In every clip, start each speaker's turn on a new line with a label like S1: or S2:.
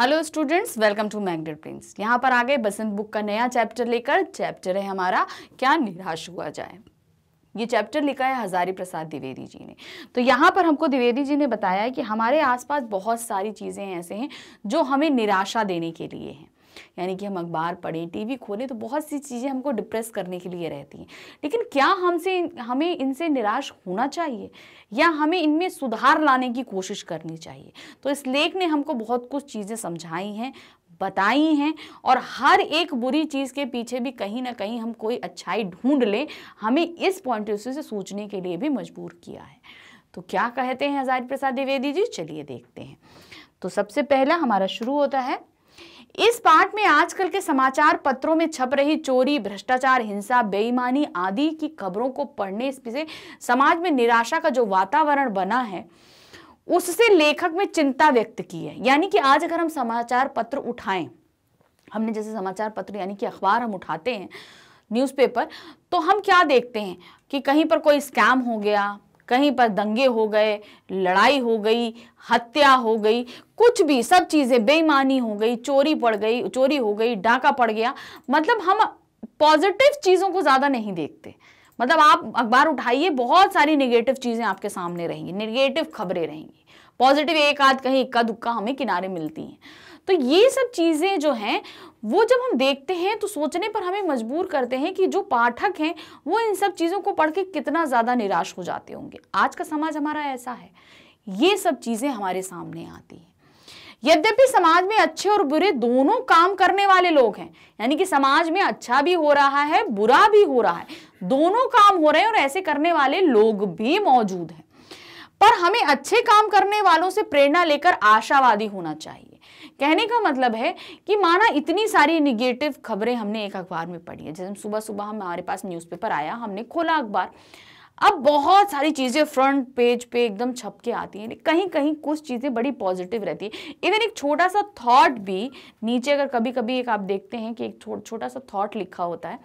S1: hello students welcome to Magnet Prince यहाँ पर आ गए बसंत बुक का नया चैप्टर लेकर चैप्टर है हमारा क्या निराश हुआ जाए ये चैप्टर लिखा है हजारी प्रसाद द्विवेदी जी ने तो यहाँ पर हमको द्विवेदी जी ने बताया है कि हमारे आसपास बहुत सारी चीज़ें ऐसे हैं जो हमें निराशा देने के लिए हैं यानी कि हम अखबार पढ़ें टीवी खोलें तो बहुत सी चीज़ें हमको डिप्रेस करने के लिए रहती हैं लेकिन क्या हमसे हमें इनसे निराश होना चाहिए या हमें इनमें सुधार लाने की कोशिश करनी चाहिए तो इस लेख ने हमको बहुत कुछ चीज़ें समझाई हैं बताई हैं और हर एक बुरी चीज़ के पीछे भी कहीं ना कहीं हम कोई अच्छाई ढूंढ लें हमें इस पॉइंट ऑफ व्यू से सोचने के लिए भी मजबूर किया है तो क्या कहते हैं हजारी प्रसाद द्विवेदी जी चलिए देखते हैं तो सबसे पहला हमारा शुरू होता है इस पाठ में आजकल के समाचार पत्रों में छप रही चोरी भ्रष्टाचार हिंसा बेईमानी आदि की खबरों को पढ़ने से समाज में निराशा का जो वातावरण बना है उससे लेखक में चिंता व्यक्त की है यानी कि आज अगर हम समाचार पत्र उठाएं हमने जैसे समाचार पत्र यानी कि अखबार हम उठाते हैं न्यूज़पेपर तो हम क्या देखते हैं कि कहीं पर कोई स्कैम हो गया कहीं पर दंगे हो गए लड़ाई हो गई हत्या हो गई कुछ भी सब चीज़ें बेईमानी हो गई चोरी पड़ गई चोरी हो गई डाका पड़ गया मतलब हम पॉजिटिव चीज़ों को ज़्यादा नहीं देखते मतलब आप अखबार उठाइए बहुत सारी निगेटिव चीज़ें आपके सामने रहेंगी निगेटिव खबरें रहेंगी पॉजिटिव एक आध कहीं इक्का दुक्का हमें किनारे मिलती हैं तो ये सब चीज़ें जो हैं वो जब हम देखते हैं तो सोचने पर हमें मजबूर करते हैं कि जो पाठक हैं वो इन सब चीज़ों को पढ़ के कितना ज़्यादा निराश हो जाते होंगे आज का समाज हमारा ऐसा है ये सब चीज़ें हमारे सामने आती हैं यद्यपि समाज में अच्छे और बुरे दोनों काम करने वाले लोग हैं यानी कि समाज में अच्छा भी हो रहा है बुरा भी हो रहा है दोनों काम हो रहे हैं और ऐसे करने वाले लोग भी मौजूद हैं पर हमें अच्छे काम करने वालों से प्रेरणा लेकर आशावादी होना चाहिए कहने का मतलब है कि माना इतनी सारी निगेटिव खबरें हमने एक अखबार में पढ़ी है जैसे सुबह सुबह हमारे पास न्यूज़पेपर आया हमने खोला अखबार अब बहुत सारी चीज़ें फ्रंट पेज पे एकदम छप के आती हैं कहीं कहीं कुछ चीज़ें बड़ी पॉजिटिव रहती है इवन एक छोटा सा थॉट भी नीचे अगर कभी कभी एक आप देखते हैं कि एक छो, छोटा सा थॉट लिखा होता है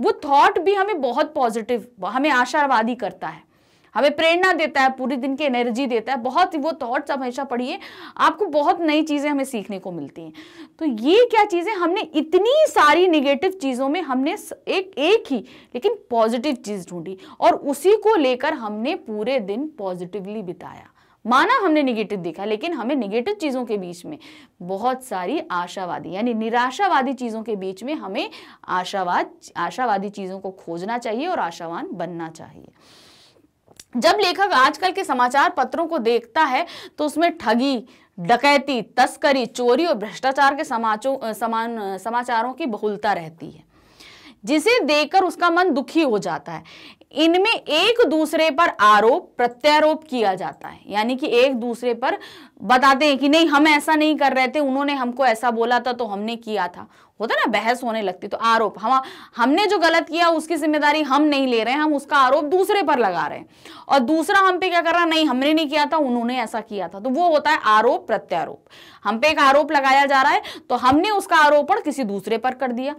S1: वो थॉट भी हमें बहुत पॉजिटिव हमें आशावादी करता है हमें प्रेरणा देता है पूरे दिन की एनर्जी देता है बहुत वो थॉट्स हमेशा पढ़िए आपको बहुत नई चीज़ें हमें सीखने को मिलती हैं तो ये क्या चीज़ें हमने इतनी सारी निगेटिव चीज़ों में हमने एक एक ही लेकिन पॉजिटिव चीज़ ढूंढी और उसी को लेकर हमने पूरे दिन पॉजिटिवली बिताया माना हमने निगेटिव देखा लेकिन हमें निगेटिव चीज़ों के बीच में बहुत सारी आशावादी यानी निराशावादी चीज़ों के बीच में हमें आशावाद आशावादी चीज़ों को खोजना चाहिए और आशावान बनना चाहिए जब लेखक आजकल के समाचार पत्रों को देखता है तो उसमें ठगी डकैती तस्करी चोरी और भ्रष्टाचार के समाचो समान समाचारों की बहुलता रहती है जिसे देखकर उसका मन दुखी हो जाता है इनमें एक दूसरे पर आरोप प्रत्यारोप किया जाता है यानी कि एक दूसरे पर बताते हैं कि नहीं हम ऐसा नहीं कर रहे थे उन्होंने हमको ऐसा बोला था तो हमने किया था होता ना बहस होने लगती तो आरोप हम हमने जो गलत किया उसकी जिम्मेदारी हम नहीं ले रहे हैं हम उसका आरोप दूसरे पर लगा रहे हैं और दूसरा हम पे क्या कर रहा नहीं हमने नहीं किया था उन्होंने ऐसा किया था तो वो होता है आरोप प्रत्यारोप हम पे एक आरोप लगाया जा रहा है तो हमने उसका आरोपण किसी दूसरे पर कर दिया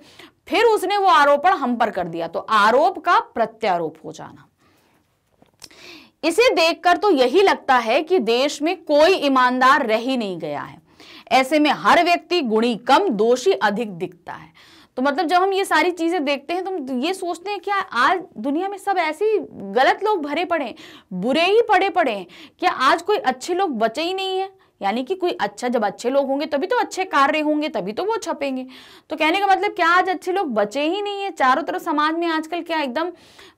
S1: फिर उसने वो आरोपण हम पर कर दिया तो आरोप का प्रत्यारोप हो जाना इसे देखकर तो यही लगता है कि देश में कोई ईमानदार रह ही नहीं गया है ऐसे में हर व्यक्ति गुणी कम दोषी अधिक दिखता है तो मतलब जब हम ये सारी चीज़ें देखते हैं तो हम ये सोचते हैं क्या आज दुनिया में सब ऐसे ही गलत लोग भरे पड़े बुरे ही पड़े पड़े हैं क्या आज कोई अच्छे लोग बचे ही नहीं है यानी कि कोई अच्छा जब अच्छे लोग होंगे तभी तो अच्छे कार्य होंगे तभी तो वो छपेंगे तो कहने का मतलब क्या आज अच्छे लोग बचे ही नहीं है चारों तरफ समाज में आजकल क्या एकदम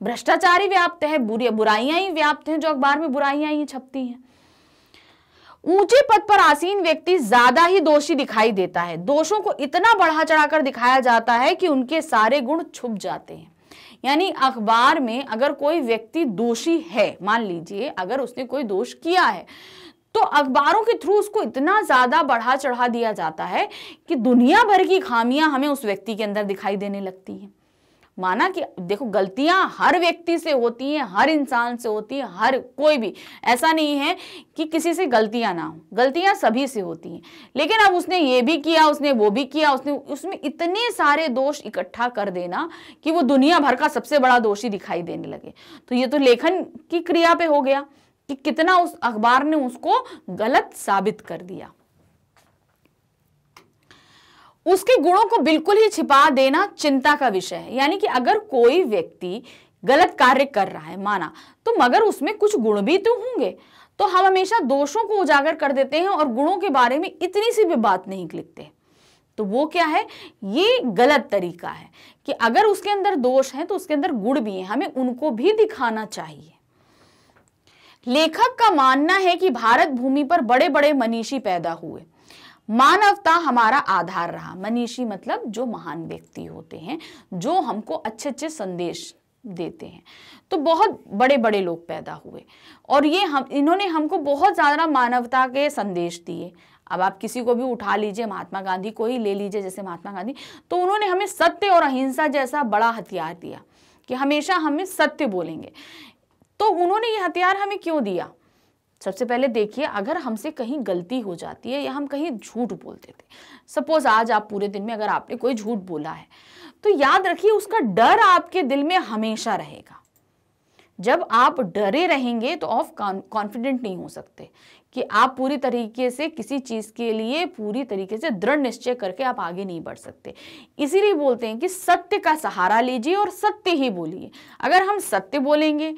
S1: भ्रष्टाचार ही व्याप्त है बुरी बुराइयां ही व्याप्त हैं जो अखबार में बुराइयां ही छपती हैं ऊंचे पद पर आसीन व्यक्ति ज्यादा ही दोषी दिखाई देता है दोषों को इतना बढ़ा चढ़ाकर दिखाया जाता है कि उनके सारे गुण छुप जाते हैं यानी अखबार में अगर कोई व्यक्ति दोषी है मान लीजिए अगर उसने कोई दोष किया है तो अखबारों के थ्रू उसको इतना ज़्यादा बढ़ा चढ़ा दिया जाता है कि दुनिया भर की खामियां हमें उस व्यक्ति के अंदर दिखाई देने लगती हैं माना कि देखो गलतियां हर व्यक्ति से होती हैं हर इंसान से होती हैं हर कोई भी ऐसा नहीं है कि किसी से गलतियां ना हो गलतियां सभी से होती हैं लेकिन अब उसने ये भी किया उसने वो भी किया उसने उसमें इतने सारे दोष इकट्ठा कर देना कि वो दुनिया भर का सबसे बड़ा दोषी दिखाई देने लगे तो ये तो लेखन की क्रिया पे हो गया कि कितना उस अखबार ने उसको गलत साबित कर दिया उसके गुणों को बिल्कुल ही छिपा देना चिंता का विषय है यानी कि अगर कोई व्यक्ति गलत कार्य कर रहा है माना तो मगर उसमें कुछ गुण भी तो होंगे तो हम हमेशा दोषों को उजागर कर देते हैं और गुणों के बारे में इतनी सी भी बात नहीं लिखते तो वो क्या है ये गलत तरीका है कि अगर उसके अंदर दोष है तो उसके अंदर गुण भी है हमें उनको भी दिखाना चाहिए लेखक का मानना है कि भारत भूमि पर बड़े बड़े मनीषी पैदा हुए मानवता हमारा आधार रहा मनीषी मतलब जो महान व्यक्ति होते हैं जो हमको अच्छे अच्छे संदेश देते हैं तो बहुत बड़े बड़े लोग पैदा हुए और ये हम इन्होंने हमको बहुत ज़्यादा मानवता के संदेश दिए अब आप किसी को भी उठा लीजिए महात्मा गांधी को ही ले लीजिए जैसे महात्मा गांधी तो उन्होंने हमें सत्य और अहिंसा जैसा बड़ा हथियार दिया कि हमेशा हमें सत्य बोलेंगे तो उन्होंने ये हथियार हमें क्यों दिया सबसे पहले देखिए अगर हमसे कहीं गलती हो जाती है या हम कहीं झूठ बोलते थे सपोज आज आप पूरे दिन में अगर आपने कोई झूठ बोला है तो याद रखिए उसका डर आपके दिल में हमेशा रहेगा जब आप डरे रहेंगे तो ऑफ कॉन्फिडेंट नहीं हो सकते कि आप पूरी तरीके से किसी चीज़ के लिए पूरी तरीके से दृढ़ निश्चय करके आप आगे नहीं बढ़ सकते इसीलिए बोलते हैं कि सत्य का सहारा लीजिए और सत्य ही बोलिए अगर हम सत्य बोलेंगे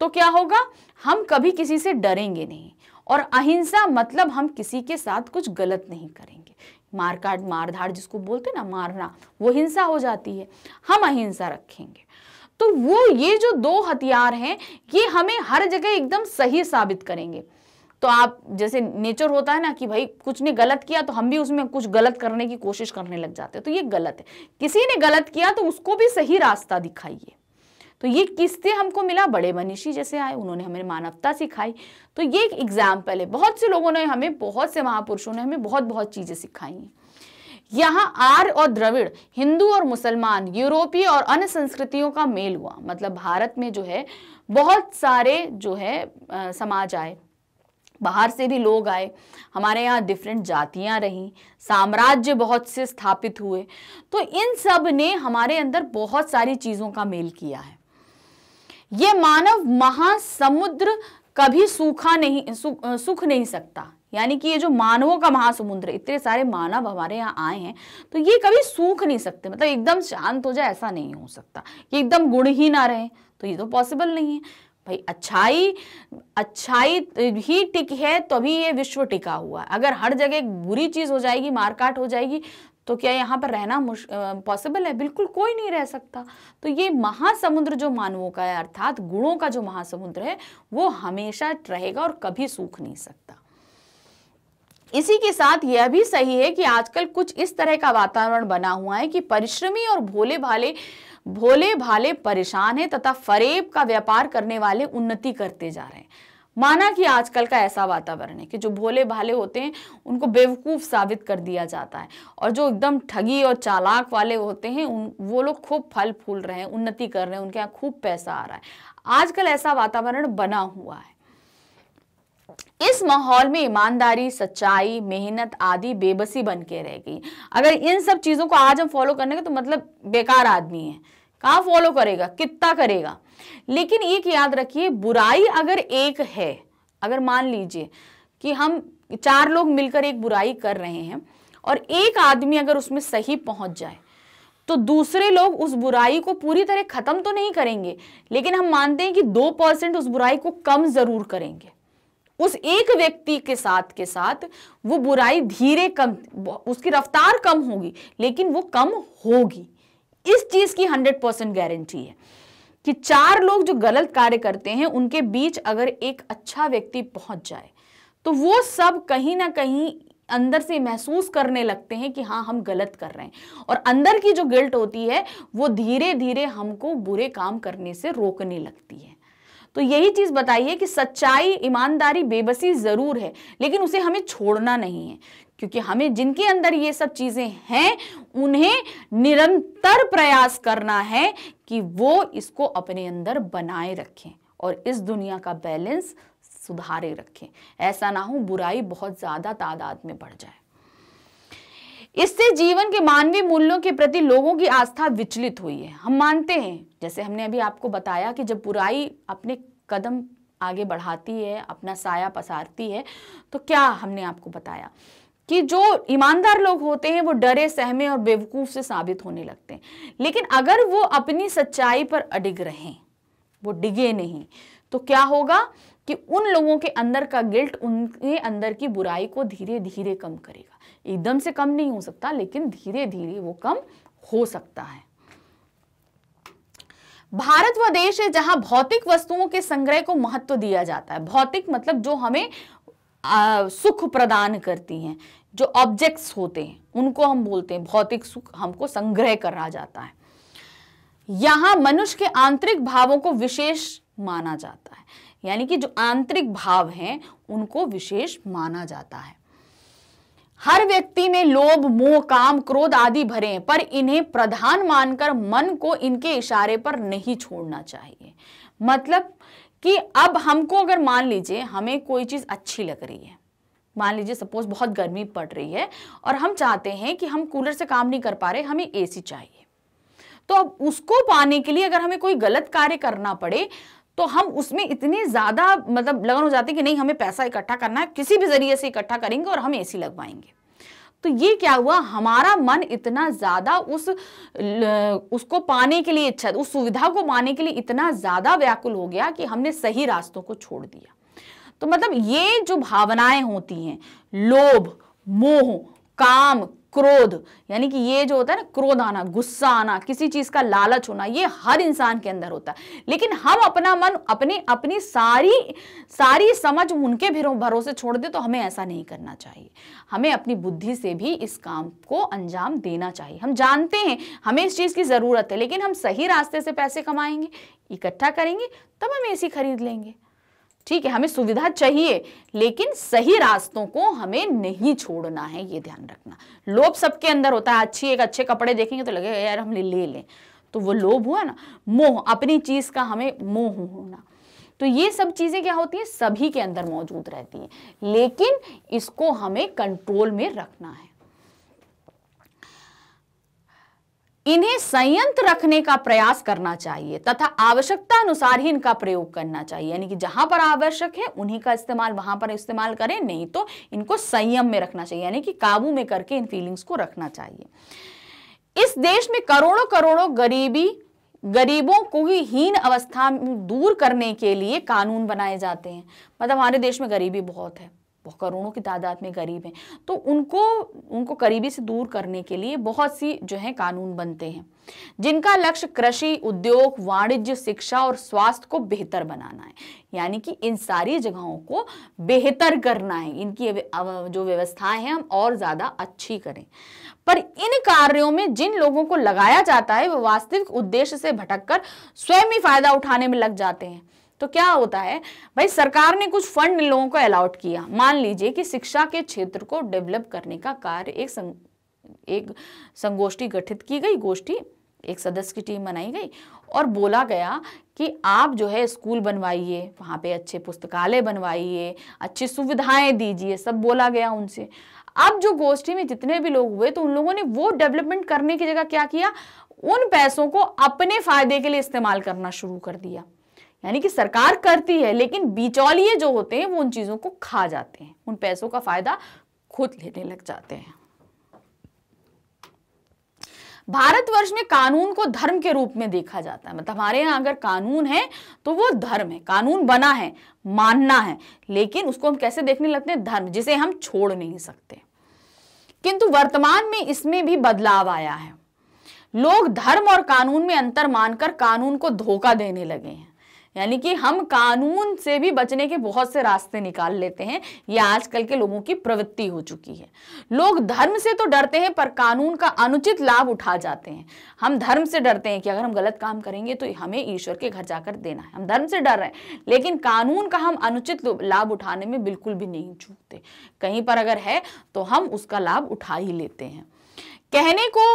S1: तो क्या होगा हम कभी किसी से डरेंगे नहीं और अहिंसा मतलब हम किसी के साथ कुछ गलत नहीं करेंगे मार काट मार धाड़ जिसको बोलते ना मारना वो हिंसा हो जाती है हम अहिंसा रखेंगे तो वो ये जो दो हथियार हैं ये हमें हर जगह एकदम सही साबित करेंगे तो आप जैसे नेचर होता है ना कि भाई कुछ ने गलत किया तो हम भी उसमें कुछ गलत करने की कोशिश करने लग जाते हैं तो ये गलत है किसी ने गलत किया तो उसको भी सही रास्ता दिखाइए तो ये किससे हमको मिला बड़े मनीषी जैसे आए उन्होंने हमें मानवता सिखाई तो ये एक एग्जाम्पल है बहुत से लोगों ने हमें बहुत से महापुरुषों ने हमें बहुत बहुत चीज़ें सिखाई हैं यहाँ आर और द्रविड़ हिंदू और मुसलमान यूरोपीय और अन्य संस्कृतियों का मेल हुआ मतलब भारत में जो है बहुत सारे जो है आ, समाज आए बाहर से भी लोग आए हमारे यहाँ डिफरेंट जातियाँ रहीं साम्राज्य बहुत से स्थापित हुए तो इन सब ने हमारे अंदर बहुत सारी चीज़ों का मेल किया है ये मानव महासमुद्र कभी सूखा नहीं सू, नहीं सकता यानी कि ये जो मानवों का महासमुद्र इतने सारे मानव हमारे यहाँ आए हैं तो ये कभी सूख नहीं सकते मतलब एकदम शांत हो जाए ऐसा नहीं हो सकता कि एकदम गुण ही ना रहे तो ये तो पॉसिबल नहीं है भाई अच्छाई अच्छाई ही टिक है तभी तो ये विश्व टिका हुआ है अगर हर जगह बुरी चीज़ हो जाएगी मारकाट हो जाएगी तो क्या यहाँ पर रहना पॉसिबल है बिल्कुल कोई नहीं रह सकता तो ये महासमुद्र जो मानवों का है अर्थात गुणों का जो महासमुद्र है वो हमेशा रहेगा और कभी सूख नहीं सकता इसी के साथ यह भी सही है कि आजकल कुछ इस तरह का वातावरण बना हुआ है कि परिश्रमी और भोले भाले भोले भाले परेशान है तथा फरेब का व्यापार करने वाले उन्नति करते जा रहे हैं माना कि आजकल का ऐसा वातावरण है कि जो भोले भाले होते हैं उनको बेवकूफ़ साबित कर दिया जाता है और जो एकदम ठगी और चालाक वाले होते हैं उन वो लोग खूब फल फूल रहे हैं उन्नति कर रहे हैं उनके यहाँ खूब पैसा आ रहा है आजकल ऐसा वातावरण बना हुआ है इस माहौल में ईमानदारी सच्चाई मेहनत आदि बेबसी बन के रह गई अगर इन सब चीज़ों को आज हम फॉलो करने का तो मतलब बेकार आदमी है कहाँ फॉलो करेगा कितना करेगा लेकिन एक याद रखिए बुराई अगर एक है अगर मान लीजिए कि हम चार लोग मिलकर एक बुराई कर रहे हैं और एक आदमी अगर उसमें सही पहुंच जाए तो दूसरे लोग उस बुराई को पूरी तरह खत्म तो नहीं करेंगे लेकिन हम मानते हैं कि दो परसेंट उस बुराई को कम जरूर करेंगे उस एक व्यक्ति के साथ के साथ वो बुराई धीरे कम उसकी रफ्तार कम होगी लेकिन वो कम होगी इस चीज की हंड्रेड परसेंट गारंटी है कि चार लोग जो गलत कार्य करते हैं उनके बीच अगर एक अच्छा व्यक्ति पहुंच जाए तो वो सब कहीं ना कहीं अंदर से महसूस करने लगते हैं कि हाँ हम गलत कर रहे हैं और अंदर की जो गिल्ट होती है वो धीरे धीरे हमको बुरे काम करने से रोकने लगती है तो यही चीज बताइए कि सच्चाई ईमानदारी बेबसी जरूर है लेकिन उसे हमें छोड़ना नहीं है क्योंकि हमें जिनके अंदर ये सब चीज़ें हैं उन्हें निरंतर प्रयास करना है कि वो इसको अपने अंदर बनाए रखें और इस दुनिया का बैलेंस सुधारे रखें ऐसा ना हो बुराई बहुत ज़्यादा तादाद में बढ़ जाए इससे जीवन के मानवीय मूल्यों के प्रति लोगों की आस्था विचलित हुई है हम मानते हैं जैसे हमने अभी आपको बताया कि जब बुराई अपने कदम आगे बढ़ाती है अपना साया पसारती है तो क्या हमने आपको बताया कि जो ईमानदार लोग होते हैं वो डरे सहमे और बेवकूफ़ से साबित होने लगते हैं लेकिन अगर वो अपनी सच्चाई पर अडिग रहें वो डिगे नहीं तो क्या होगा कि उन लोगों के अंदर का गिल्ट उनके अंदर की बुराई को धीरे धीरे कम करेगा एकदम से कम नहीं हो सकता लेकिन धीरे धीरे वो कम हो सकता है भारत वह देश है जहां भौतिक वस्तुओं के संग्रह को महत्व दिया जाता है भौतिक मतलब जो हमें सुख प्रदान करती हैं जो ऑब्जेक्ट्स होते हैं उनको हम बोलते हैं भौतिक सुख हमको संग्रह करा जाता है यहां मनुष्य के आंतरिक भावों को विशेष माना जाता है यानी कि जो आंतरिक भाव हैं उनको विशेष माना जाता है हर व्यक्ति में लोभ मोह काम क्रोध आदि भरे हैं पर इन्हें प्रधान मानकर मन को इनके इशारे पर नहीं छोड़ना चाहिए मतलब कि अब हमको अगर मान लीजिए हमें कोई चीज़ अच्छी लग रही है मान लीजिए सपोज बहुत गर्मी पड़ रही है और हम चाहते हैं कि हम कूलर से काम नहीं कर पा रहे हमें एसी चाहिए तो अब उसको पाने के लिए अगर हमें कोई गलत कार्य करना पड़े तो हम उसमें इतने ज़्यादा मतलब लगन हो जाते हैं कि नहीं हमें पैसा इकट्ठा करना है किसी भी जरिए से इकट्ठा करेंगे और हम ए लगवाएंगे तो ये क्या हुआ हमारा मन इतना ज़्यादा उस उसको पाने के लिए इच्छा उस सुविधा को पाने के लिए इतना ज़्यादा व्याकुल हो गया कि हमने सही रास्तों को छोड़ दिया तो मतलब ये जो भावनाएं होती हैं लोभ मोह काम क्रोध यानी कि ये जो होता है ना क्रोध आना गुस्सा आना किसी चीज का लालच होना ये हर इंसान के अंदर होता है लेकिन हम अपना मन अपनी अपनी सारी सारी समझ उनके भरोसे छोड़ दे तो हमें ऐसा नहीं करना चाहिए हमें अपनी बुद्धि से भी इस काम को अंजाम देना चाहिए हम जानते हैं हमें इस चीज की जरूरत है लेकिन हम सही रास्ते से पैसे कमाएंगे इकट्ठा करेंगे तब हम ए खरीद लेंगे ठीक है हमें सुविधा चाहिए लेकिन सही रास्तों को हमें नहीं छोड़ना है ये ध्यान रखना लोभ सबके अंदर होता है अच्छी एक अच्छे कपड़े देखेंगे तो लगेगा यार हम ले लें तो वो लोभ हुआ ना मोह अपनी चीज का हमें मोह होना तो ये सब चीज़ें क्या होती हैं सभी के अंदर मौजूद रहती है लेकिन इसको हमें कंट्रोल में रखना है इन्हें संयंत्र रखने का प्रयास करना चाहिए तथा आवश्यकता अनुसार ही इनका प्रयोग करना चाहिए यानी कि जहां पर आवश्यक है उन्हीं का इस्तेमाल वहां पर इस्तेमाल करें नहीं तो इनको संयम में रखना चाहिए यानी कि काबू में करके इन फीलिंग्स को रखना चाहिए इस देश में करोड़ों करोड़ों गरीबी गरीबों को ही हीन अवस्था दूर करने के लिए कानून बनाए जाते हैं मतलब हमारे देश में गरीबी बहुत है करोड़ों की तादाद में गरीब हैं तो उनको उनको गरीबी से दूर करने के लिए बहुत सी जो है कानून बनते हैं जिनका लक्ष्य कृषि उद्योग वाणिज्य शिक्षा और स्वास्थ्य को बेहतर बनाना है यानी कि इन सारी जगहों को बेहतर करना है इनकी जो व्यवस्थाएं हैं हम और ज़्यादा अच्छी करें पर इन कार्यों में जिन लोगों को लगाया जाता है वह वास्तविक उद्देश्य से भटककर स्वयं ही फायदा उठाने में लग जाते हैं तो क्या होता है भाई सरकार ने कुछ फंड लोगों को अलाउट किया मान लीजिए कि शिक्षा के क्षेत्र को डेवलप करने का कार्य एक संग, एक संगोष्ठी गठित की गई गोष्ठी एक सदस्य की टीम बनाई गई और बोला गया कि आप जो है स्कूल बनवाइए वहाँ पे अच्छे पुस्तकालय बनवाइए अच्छी सुविधाएं दीजिए सब बोला गया उनसे अब जो गोष्ठी में जितने भी लोग हुए तो उन लोगों ने वो डेवलपमेंट करने की जगह क्या किया उन पैसों को अपने फायदे के लिए इस्तेमाल करना शुरू कर दिया यानी कि सरकार करती है लेकिन बिचौलिए जो होते हैं वो उन चीज़ों को खा जाते हैं उन पैसों का फायदा खुद लेने लग जाते हैं भारतवर्ष में कानून को धर्म के रूप में देखा जाता है मतलब हमारे यहाँ अगर कानून है तो वो धर्म है कानून बना है मानना है लेकिन उसको हम कैसे देखने लगते हैं धर्म जिसे हम छोड़ नहीं सकते किंतु वर्तमान में इसमें भी बदलाव आया है लोग धर्म और कानून में अंतर मानकर कानून को धोखा देने लगे हैं यानी कि हम कानून से भी बचने के बहुत से रास्ते निकाल लेते हैं यह आजकल के लोगों की प्रवृत्ति हो चुकी है लोग धर्म से तो डरते हैं पर कानून का अनुचित लाभ उठा जाते हैं हम धर्म से डरते हैं कि अगर हम गलत काम करेंगे तो हमें ईश्वर के घर जाकर देना है हम धर्म से डर रहे हैं लेकिन कानून का हम अनुचित लाभ उठाने में बिल्कुल भी नहीं चूकते कहीं पर अगर है तो हम उसका लाभ उठा ही लेते हैं कहने को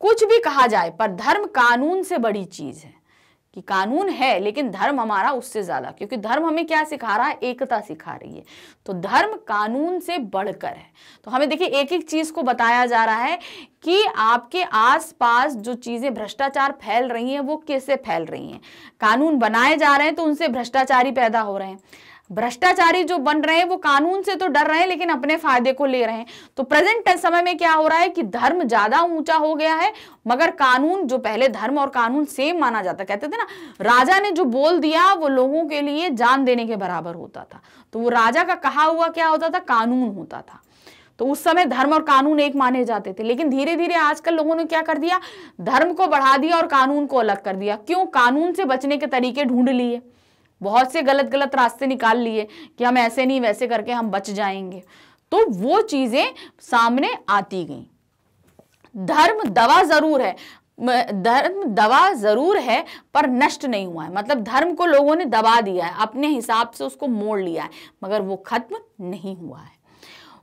S1: कुछ भी कहा जाए पर धर्म कानून से बड़ी चीज है कि कानून है लेकिन धर्म हमारा उससे ज़्यादा क्योंकि धर्म हमें क्या सिखा रहा है एकता सिखा रही है तो धर्म कानून से बढ़कर है तो हमें देखिए एक एक चीज़ को बताया जा रहा है कि आपके आसपास जो चीज़ें भ्रष्टाचार फैल रही हैं वो कैसे फैल रही हैं कानून बनाए जा रहे हैं तो उनसे भ्रष्टाचारी पैदा हो रहे हैं भ्रष्टाचारी जो बन रहे हैं वो कानून से तो डर रहे हैं लेकिन अपने फायदे को ले रहे हैं तो प्रेजेंट समय में क्या हो रहा है कि धर्म ज्यादा ऊंचा हो गया है मगर कानून जो पहले धर्म और कानून सेम माना जाता कहते थे ना राजा ने जो बोल दिया वो लोगों के लिए जान देने के बराबर होता था तो वो राजा का कहा हुआ क्या होता था कानून होता था तो उस समय धर्म और कानून एक माने जाते थे लेकिन धीरे धीरे आजकल लोगों ने क्या कर दिया धर्म को बढ़ा दिया और कानून को अलग कर दिया क्यों कानून से बचने के तरीके ढूंढ लिए बहुत से गलत गलत रास्ते निकाल लिए कि हम ऐसे नहीं वैसे करके हम बच जाएंगे तो वो चीज़ें सामने आती गई धर्म दवा ज़रूर है धर्म दवा जरूर है पर नष्ट नहीं हुआ है मतलब धर्म को लोगों ने दबा दिया है अपने हिसाब से उसको मोड़ लिया है मगर वो खत्म नहीं हुआ है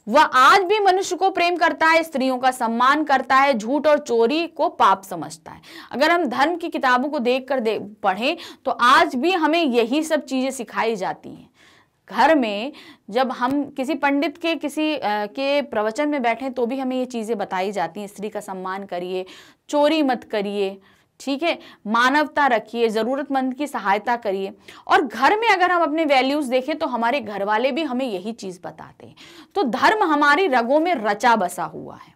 S1: वह आज भी मनुष्य को प्रेम करता है स्त्रियों का सम्मान करता है झूठ और चोरी को पाप समझता है अगर हम धर्म की किताबों को देख कर दे, पढ़ें तो आज भी हमें यही सब चीज़ें सिखाई जाती हैं घर में जब हम किसी पंडित के किसी आ, के प्रवचन में बैठे तो भी हमें ये चीज़ें बताई जाती हैं स्त्री का सम्मान करिए चोरी मत करिए ठीक है मानवता रखिए ज़रूरतमंद की सहायता करिए और घर में अगर हम अपने वैल्यूज़ देखें तो हमारे घर वाले भी हमें यही चीज़ बताते हैं तो धर्म हमारी रगों में रचा बसा हुआ है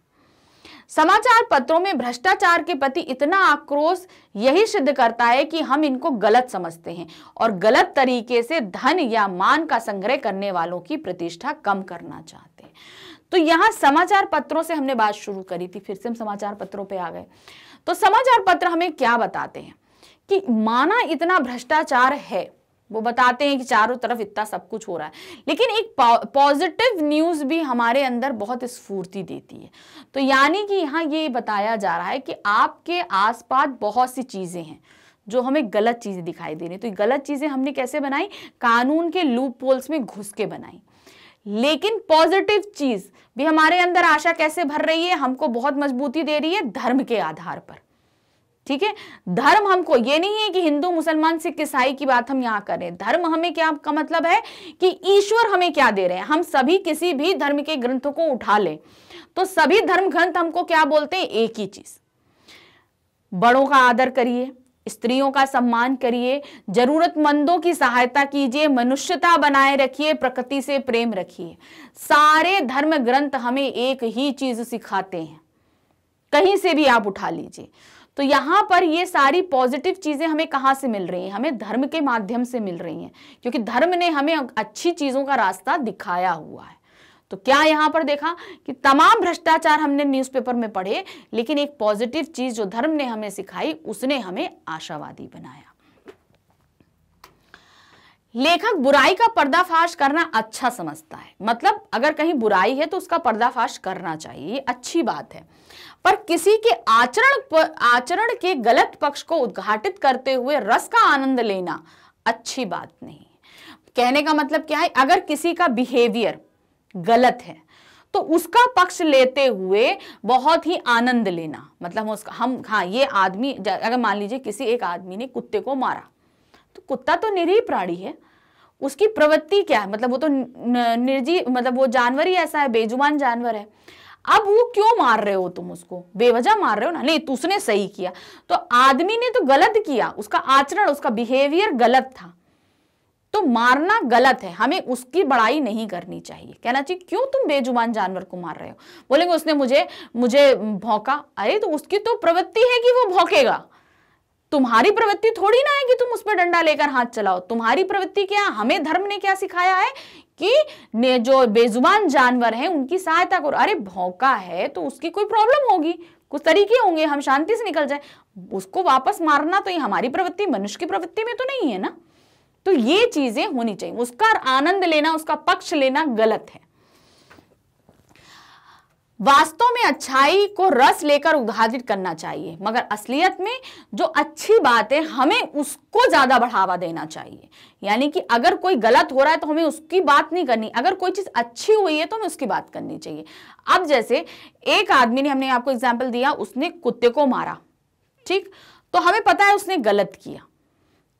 S1: समाचार पत्रों में भ्रष्टाचार के प्रति इतना आक्रोश यही सिद्ध करता है कि हम इनको गलत समझते हैं और गलत तरीके से धन या मान का संग्रह करने वालों की प्रतिष्ठा कम करना चाहते हैं तो यहाँ समाचार पत्रों से हमने बात शुरू करी थी फिर से हम समाचार पत्रों पे आ गए तो समाचार पत्र हमें क्या बताते हैं कि माना इतना भ्रष्टाचार है वो बताते हैं कि चारों तरफ इतना सब कुछ हो रहा है लेकिन एक पॉजिटिव न्यूज़ भी हमारे अंदर बहुत स्फूर्ति देती है तो यानी कि यहाँ ये बताया जा रहा है कि आपके आसपास बहुत सी चीज़ें हैं जो हमें गलत चीज़ें दिखाई दे रही तो गलत चीज़ें हमने कैसे बनाई कानून के लूप पोल्स में घुस के बनाई लेकिन पॉजिटिव चीज भी हमारे अंदर आशा कैसे भर रही है हमको बहुत मजबूती दे रही है धर्म के आधार पर ठीक है धर्म हमको ये नहीं है कि हिंदू मुसलमान सिख ईसाई की बात हम यहां करें धर्म हमें क्या का मतलब है कि ईश्वर हमें क्या दे रहे हैं हम सभी किसी भी धर्म के ग्रंथों को उठा लें तो सभी धर्म ग्रंथ हमको क्या बोलते हैं एक ही चीज बड़ों का आदर करिए स्त्रियों का सम्मान करिए जरूरतमंदों की सहायता कीजिए मनुष्यता बनाए रखिए प्रकृति से प्रेम रखिए सारे धर्म ग्रंथ हमें एक ही चीज सिखाते हैं कहीं से भी आप उठा लीजिए तो यहां पर ये सारी पॉजिटिव चीज़ें हमें कहां से मिल रही हैं हमें धर्म के माध्यम से मिल रही हैं क्योंकि धर्म ने हमें अच्छी चीज़ों का रास्ता दिखाया हुआ है तो क्या यहां पर देखा कि तमाम भ्रष्टाचार हमने न्यूज़पेपर में पढ़े लेकिन एक पॉजिटिव चीज जो धर्म ने हमें सिखाई उसने हमें आशावादी बनाया लेखक बुराई का पर्दाफाश करना अच्छा समझता है मतलब अगर कहीं बुराई है तो उसका पर्दाफाश करना चाहिए ये अच्छी बात है पर किसी के आचरण आचरण के गलत पक्ष को उद्घाटित करते हुए रस का आनंद लेना अच्छी बात नहीं कहने का मतलब क्या है अगर किसी का बिहेवियर गलत है तो उसका पक्ष लेते हुए बहुत ही आनंद लेना मतलब उसका हम हाँ ये आदमी अगर मान लीजिए किसी एक आदमी ने कुत्ते को मारा तो कुत्ता तो निरीह प्राणी है उसकी प्रवृत्ति क्या है मतलब वो तो निर्जी मतलब वो जानवर ही ऐसा है बेजुबान जानवर है अब वो क्यों मार रहे हो तुम उसको बेवजह मार रहे हो ना नहीं उसने सही किया तो आदमी ने तो गलत किया उसका आचरण उसका बिहेवियर गलत था तो मारना गलत है हमें उसकी बड़ाई नहीं करनी चाहिए कहना चाहिए क्यों तुम बेजुबान जानवर को मार रहे हो बोलेंगे उसने मुझे मुझे भौंका अरे तो उसकी तो प्रवृत्ति है कि वो भौकेगा तुम्हारी प्रवृत्ति थोड़ी ना है कि तुम उस पर डंडा लेकर हाथ चलाओ तुम्हारी प्रवृत्ति क्या हमें धर्म ने क्या सिखाया है कि ने जो बेजुबान जानवर है उनकी सहायता करो अरे भौका है तो उसकी कोई प्रॉब्लम होगी कुछ तरीके होंगे हम शांति से निकल जाए उसको वापस मारना तो ये हमारी प्रवृत्ति मनुष्य की प्रवृत्ति में तो नहीं है ना तो ये चीजें होनी चाहिए उसका आनंद लेना उसका पक्ष लेना गलत है वास्तव में अच्छाई को रस लेकर उद्घाटित करना चाहिए मगर असलियत में जो अच्छी बात है हमें उसको ज़्यादा बढ़ावा देना चाहिए यानी कि अगर कोई गलत हो रहा है तो हमें उसकी बात नहीं करनी अगर कोई चीज़ अच्छी हुई है तो हमें उसकी बात करनी चाहिए अब जैसे एक आदमी ने हमने आपको एग्जाम्पल दिया उसने कुत्ते को मारा ठीक तो हमें पता है उसने गलत किया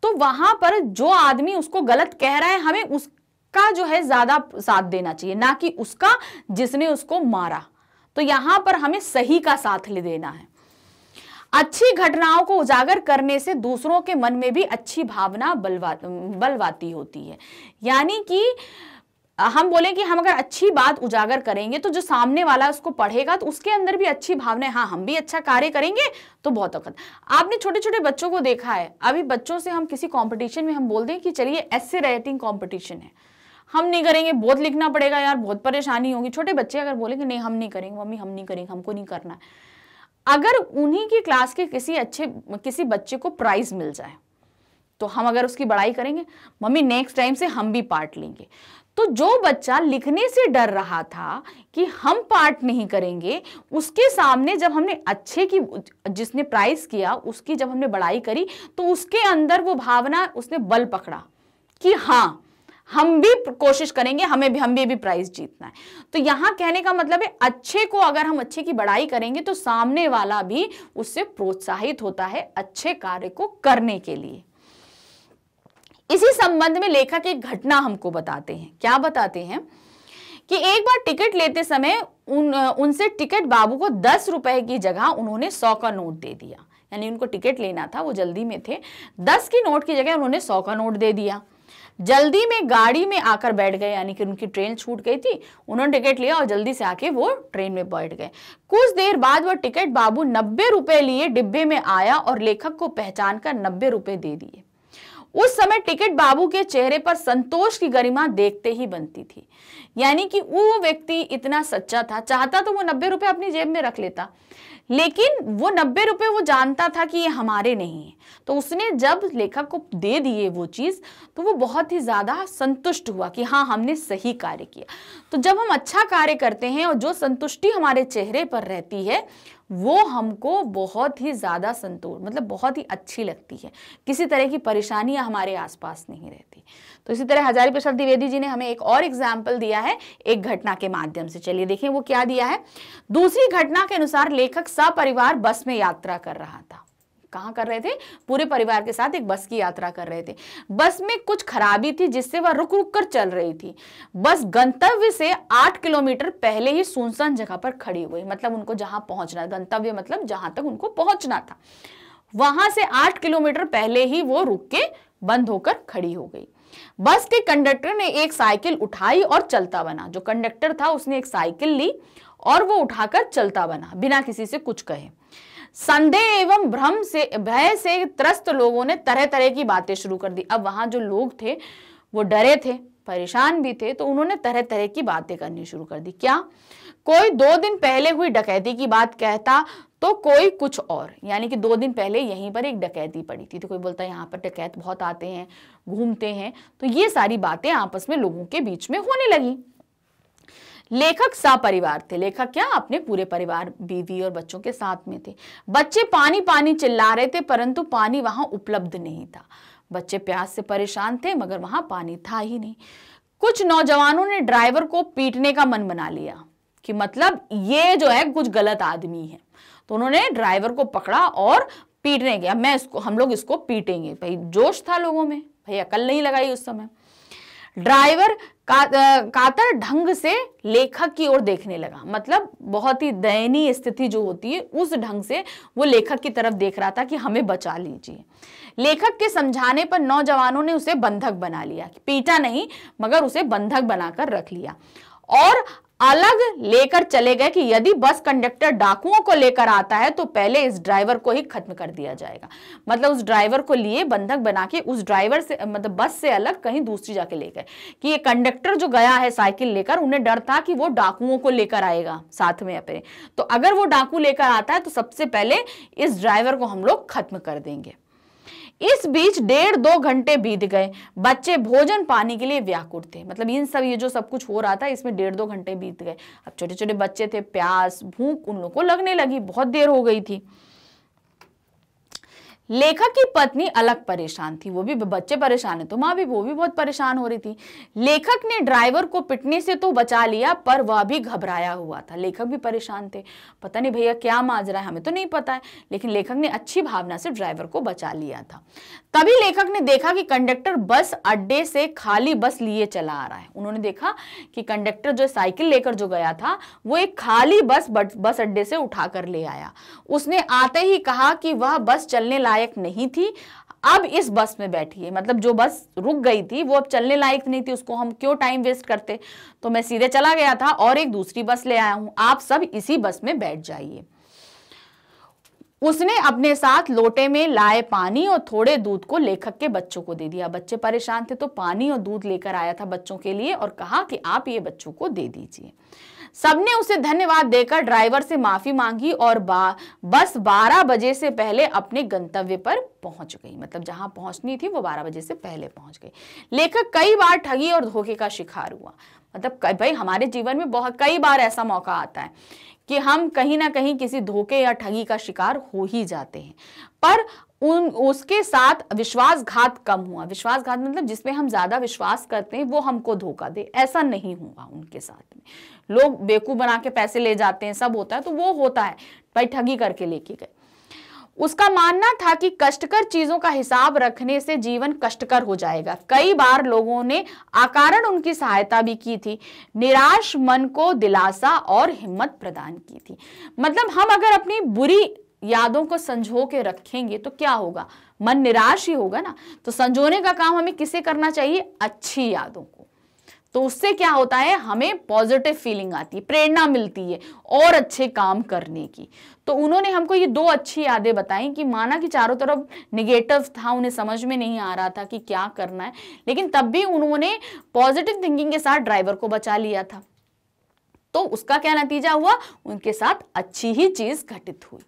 S1: तो वहां पर जो आदमी उसको गलत कह रहा है हमें उसका जो है ज्यादा साथ देना चाहिए ना कि उसका जिसने उसको मारा तो यहां पर हमें सही का साथ ले देना है अच्छी घटनाओं को उजागर करने से दूसरों के मन में भी अच्छी भावना बलवा बलवाती होती है यानी कि हम बोले कि हम अगर अच्छी बात उजागर करेंगे तो जो सामने वाला उसको पढ़ेगा तो उसके अंदर भी अच्छी भावना हाँ हम भी अच्छा कार्य करेंगे तो बहुत औकत आपने छोटे छोटे बच्चों को देखा है अभी बच्चों से हम किसी कॉम्पिटिशन में हम बोल दें कि चलिए ऐसे राइटिंग कॉम्पिटिशन है हम नहीं करेंगे बहुत लिखना पड़ेगा यार बहुत परेशानी होगी छोटे बच्चे अगर बोले कि नहीं हम नहीं करेंगे मम्मी हम नहीं करेंगे हमको नहीं करना अगर उन्हीं की क्लास के किसी अच्छे किसी बच्चे को प्राइज मिल जाए तो हम अगर उसकी बड़ाई करेंगे मम्मी नेक्स्ट टाइम से हम भी पार्ट लेंगे तो जो बच्चा लिखने से डर रहा था कि हम पार्ट नहीं करेंगे उसके सामने जब हमने अच्छे की जिसने प्राइस किया उसकी जब हमने बड़ाई करी तो उसके अंदर वो भावना उसने बल पकड़ा कि हाँ हम भी कोशिश करेंगे हमें भी हमें भी प्राइज जीतना है तो यहाँ कहने का मतलब है अच्छे को अगर हम अच्छे की बड़ाई करेंगे तो सामने वाला भी उससे प्रोत्साहित होता है अच्छे कार्य को करने के लिए इसी संबंध में लेखक एक घटना हमको बताते हैं क्या बताते हैं कि एक बार टिकट लेते समय उन उनसे टिकट बाबू को दस रुपए की जगह उन्होंने सौ का नोट दे दिया यानी उनको टिकट लेना था वो जल्दी में थे दस की नोट की जगह उन्होंने सौ का नोट दे दिया जल्दी में गाड़ी में आकर बैठ गए यानी कि उनकी ट्रेन छूट गई थी उन्होंने टिकट लिया और जल्दी से आके वो ट्रेन में बैठ गए कुछ देर बाद वह टिकट बाबू नब्बे रुपए लिए डिब्बे में आया और लेखक को पहचान कर नब्बे रुपए दे दिए उस समय टिकट बाबू के चेहरे पर संतोष की गरिमा देखते ही बनती थी यानी कि वो व्यक्ति इतना सच्चा था चाहता तो वो नब्बे रुपए अपनी जेब में रख लेता लेकिन वो नब्बे रुपये वो जानता था कि ये हमारे नहीं है तो उसने जब लेखक को दे दिए वो चीज़ तो वो बहुत ही ज़्यादा संतुष्ट हुआ कि हाँ हमने सही कार्य किया तो जब हम अच्छा कार्य करते हैं और जो संतुष्टि हमारे चेहरे पर रहती है वो हमको बहुत ही ज़्यादा संतोष मतलब बहुत ही अच्छी लगती है किसी तरह की परेशानियाँ हमारे आसपास नहीं रहती तो इसी तरह हजारी प्रसाद द्विवेदी जी ने हमें एक और एग्जाम्पल दिया है एक घटना के माध्यम से चलिए देखें वो क्या दिया है दूसरी घटना के अनुसार लेखक सपरिवार बस में यात्रा कर रहा था कहाँ कर रहे थे पूरे परिवार के साथ एक बस की यात्रा कर रहे थे बस में कुछ खराबी थी जिससे वह रुक रुक कर चल रही थी बस गंतव्य से आठ किलोमीटर पहले ही सुनसान जगह पर खड़ी हुई मतलब उनको जहां पहुंचना गंतव्य मतलब जहां तक उनको पहुंचना था वहां से आठ किलोमीटर पहले ही वो रुक के बंद होकर खड़ी हो गई बस के कंडक्टर ने एक साइकिल उठाई और चलता बना जो कंडक्टर था उसने एक साइकिल ली और वो उठाकर चलता बना बिना किसी से कुछ कहे संदेह एवं भ्रम से भय से त्रस्त लोगों ने तरह तरह की बातें शुरू कर दी अब वहां जो लोग थे वो डरे थे परेशान भी थे तो उन्होंने तरह तरह की बातें करनी शुरू कर दी क्या कोई दो दिन पहले हुई डकैती की बात कहता तो कोई कुछ और यानी कि दो दिन पहले यहीं पर एक डकैती पड़ी थी तो कोई बोलता है यहाँ पर डकैत बहुत आते हैं घूमते हैं तो ये सारी बातें आपस में लोगों के बीच में होने लगी लेखक सपरिवार थे लेखक क्या अपने पूरे परिवार बीवी और बच्चों के साथ में थे बच्चे पानी पानी चिल्ला रहे थे परंतु पानी वहां उपलब्ध नहीं था बच्चे प्यास से परेशान थे मगर वहां पानी था ही नहीं कुछ नौजवानों ने ड्राइवर को पीटने का मन बना लिया कि मतलब ये जो है कुछ गलत आदमी है तो उन्होंने ड्राइवर को पकड़ा और पीटने गया मैं इसको हम लोग इसको पीटेंगे भाई जोश था लोगों में भाई अकल नहीं लगाई उस समय ड्राइवर का, कातर ढंग से लेखक की ओर देखने लगा मतलब बहुत ही दयनीय स्थिति जो होती है उस ढंग से वो लेखक की तरफ देख रहा था कि हमें बचा लीजिए लेखक के समझाने पर नौजवानों ने उसे बंधक बना लिया पीटा नहीं मगर उसे बंधक बनाकर रख लिया और अलग लेकर चले गए कि यदि बस कंडक्टर डाकुओं को लेकर आता है तो पहले इस ड्राइवर को ही खत्म कर दिया जाएगा मतलब उस ड्राइवर को लिए बंधक बना के उस ड्राइवर से मतलब बस से अलग कहीं दूसरी जाके ले गए कि ये कंडक्टर जो गया है साइकिल लेकर उन्हें डर था कि वो डाकुओं को लेकर आएगा साथ में अपने तो अगर वो डाकू लेकर आता है तो सबसे पहले इस ड्राइवर को हम लोग खत्म कर देंगे इस बीच डेढ़ दो घंटे बीत गए बच्चे भोजन पानी के लिए व्याकुल थे मतलब इन सब ये जो सब कुछ हो रहा था इसमें डेढ़ दो घंटे बीत गए अब छोटे छोटे बच्चे थे प्यास भूख उन लोगों को लगने लगी बहुत देर हो गई थी लेखक की पत्नी अलग परेशान थी वो भी बच्चे परेशान है तो माँ भी वो भी बहुत परेशान हो रही थी लेखक ने ड्राइवर को पिटने से तो बचा लिया पर वह भी घबराया हुआ था लेखक भी परेशान थे पता नहीं भैया क्या माजरा है हमें तो नहीं पता है लेकिन लेखक ने अच्छी भावना से ड्राइवर को बचा लिया था तभी लेखक ने देखा कि कंडक्टर बस अड्डे से खाली बस लिए चला आ रहा है उन्होंने देखा कि कंडक्टर जो साइकिल लेकर जो गया था वो एक खाली बस बस अड्डे से उठाकर ले आया उसने आते ही कहा कि वह बस चलने लाया लायक नहीं थी अब इस बस में बैठिए मतलब जो बस रुक गई थी वो अब चलने लायक नहीं थी उसको हम क्यों टाइम वेस्ट करते तो मैं सीधे चला गया था और एक दूसरी बस ले आया हूं आप सब इसी बस में बैठ जाइए उसने अपने साथ लोटे में लाए पानी और थोड़े दूध को लेखक के बच्चों को दे दिया बच्चे परेशान थे तो पानी और दूध लेकर आया था बच्चों के लिए और कहा कि आप ये बच्चों को दे दीजिए सबने उसे धन्यवाद देकर ड्राइवर से माफी मांगी और बस 12 बजे से पहले अपने गंतव्य पर पहुंच गई मतलब जहां पहुंचनी थी वो 12 बजे से पहले पहुंच गई लेखक कई बार ठगी और धोखे का शिकार हुआ मतलब भाई हमारे जीवन में बहुत कई बार ऐसा मौका आता है कि हम कहीं ना कहीं किसी धोखे या ठगी का शिकार हो ही जाते हैं पर उन उसके साथ विश्वासघात कम हुआ विश्वासघात मतलब जिसमें हम ज्यादा विश्वास करते हैं वो हमको धोखा दे ऐसा नहीं हुआ उनके साथ में लोग बेवकूफ बना के पैसे ले जाते हैं सब होता है तो वो होता है भाई ठगी करके लेके गए उसका मानना था कि कष्टकर चीजों का हिसाब रखने से जीवन कष्टकर हो जाएगा कई बार लोगों ने आकारण उनकी सहायता भी की थी निराश मन को दिलासा और हिम्मत प्रदान की थी मतलब हम अगर अपनी बुरी यादों को संजो के रखेंगे तो क्या होगा मन निराश ही होगा ना तो संजोने का काम हमें किसे करना चाहिए अच्छी यादों को तो उससे क्या होता है हमें पॉजिटिव फीलिंग आती है प्रेरणा मिलती है और अच्छे काम करने की तो उन्होंने हमको ये दो अच्छी यादें बताई कि माना कि चारों तरफ निगेटिव था उन्हें समझ में नहीं आ रहा था कि क्या करना है लेकिन तब भी उन्होंने पॉजिटिव थिंकिंग के साथ ड्राइवर को बचा लिया था तो उसका क्या नतीजा हुआ उनके साथ अच्छी ही चीज घटित हुई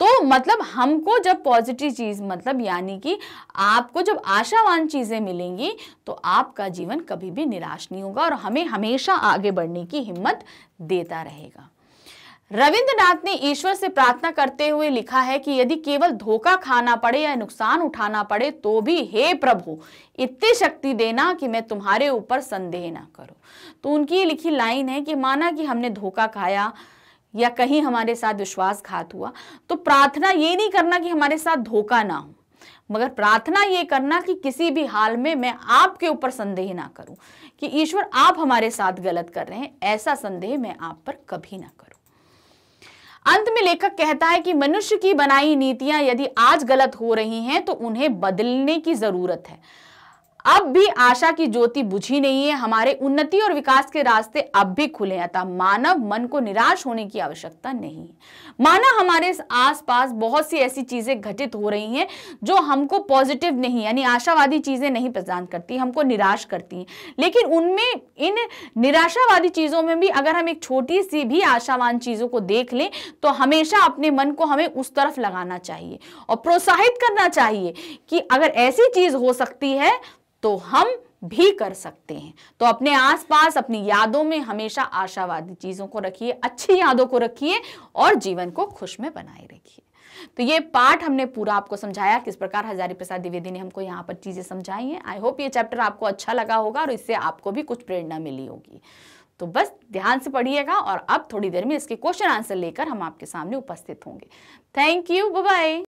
S1: तो मतलब हमको जब पॉजिटिव चीज़ मतलब यानी कि आपको जब आशावान चीज़ें मिलेंगी तो आपका जीवन कभी भी निराश नहीं होगा और हमें हमेशा आगे बढ़ने की हिम्मत देता रहेगा रविंद्रनाथ ने ईश्वर से प्रार्थना करते हुए लिखा है कि यदि केवल धोखा खाना पड़े या नुकसान उठाना पड़े तो भी हे प्रभु इतनी शक्ति देना कि मैं तुम्हारे ऊपर संदेह ना करूं तो उनकी लिखी लाइन है कि माना कि हमने धोखा खाया या कहीं हमारे साथ विश्वासघात हुआ तो प्रार्थना ये नहीं करना कि हमारे साथ धोखा ना हो मगर प्रार्थना ये करना कि किसी भी हाल में मैं आपके ऊपर संदेह ना करूं कि ईश्वर आप हमारे साथ गलत कर रहे हैं ऐसा संदेह मैं आप पर कभी ना करूं अंत में लेखक कहता है कि मनुष्य की बनाई नीतियां यदि आज गलत हो रही हैं तो उन्हें बदलने की जरूरत है अब भी आशा की ज्योति बुझी नहीं है हमारे उन्नति और विकास के रास्ते अब भी खुले हैं अतः मानव मन को निराश होने की आवश्यकता नहीं है माना हमारे आसपास बहुत सी ऐसी चीजें घटित हो रही हैं जो हमको पॉजिटिव नहीं यानी आशावादी चीजें नहीं प्रदान करती हमको निराश करती हैं लेकिन उनमें इन निराशावादी चीजों में भी अगर हम एक छोटी सी भी आशावान चीजों को देख लें तो हमेशा अपने मन को हमें उस तरफ लगाना चाहिए और प्रोत्साहित करना चाहिए कि अगर ऐसी चीज हो सकती है तो हम भी कर सकते हैं तो अपने आसपास अपनी यादों में हमेशा आशावादी चीज़ों को रखिए अच्छी यादों को रखिए और जीवन को खुश में बनाए रखिए तो ये पाठ हमने पूरा आपको समझाया किस प्रकार हजारी प्रसाद द्विवेदी ने हमको यहाँ पर चीज़ें समझाई हैं आई होप ये चैप्टर आपको अच्छा लगा होगा और इससे आपको भी कुछ प्रेरणा मिली होगी तो बस ध्यान से पढ़िएगा और अब थोड़ी देर में इसके क्वेश्चन आंसर लेकर हम आपके सामने उपस्थित होंगे थैंक यू बाय